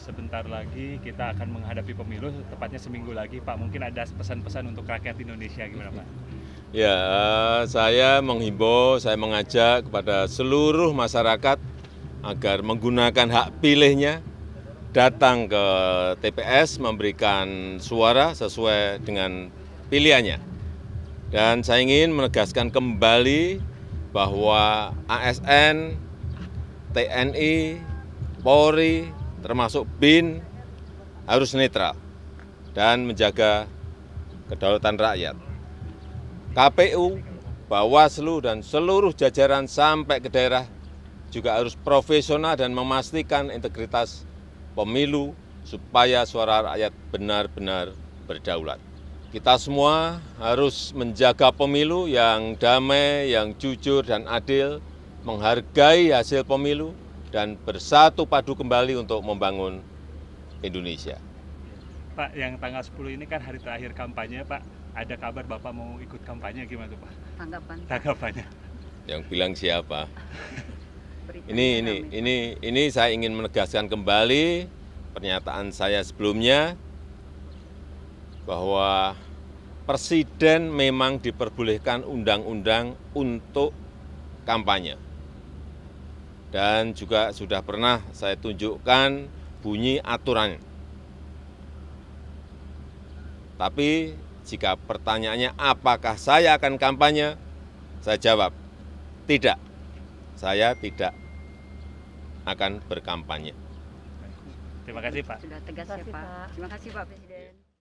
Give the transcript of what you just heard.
sebentar lagi kita akan menghadapi pemilu, tepatnya seminggu lagi, Pak. Mungkin ada pesan-pesan untuk rakyat Indonesia gimana, Pak? Ya, eh, saya menghimbau, saya mengajak kepada seluruh masyarakat agar menggunakan hak pilihnya, datang ke TPS memberikan suara sesuai dengan pilihannya. Dan saya ingin menegaskan kembali bahwa ASN, TNI, Polri, termasuk bin harus netral dan menjaga kedaulatan rakyat. KPU, Bawaslu, dan seluruh jajaran sampai ke daerah juga harus profesional dan memastikan integritas pemilu supaya suara rakyat benar-benar berdaulat. Kita semua harus menjaga pemilu yang damai, yang jujur dan adil, menghargai hasil pemilu, dan bersatu padu kembali untuk membangun Indonesia. Pak, yang tanggal 10 ini kan hari terakhir kampanye, Pak. Ada kabar Bapak mau ikut kampanye gimana tuh, Pak? Tanggapan. Tanggapannya. Yang bilang siapa? ini ini ini ini saya ingin menegaskan kembali pernyataan saya sebelumnya bahwa presiden memang diperbolehkan undang-undang untuk kampanye dan juga sudah pernah saya tunjukkan bunyi aturannya. Tapi jika pertanyaannya apakah saya akan kampanye, saya jawab, tidak. Saya tidak akan berkampanye. Terima kasih Pak. Sudah tegas ya Pak. Terima kasih Pak Presiden.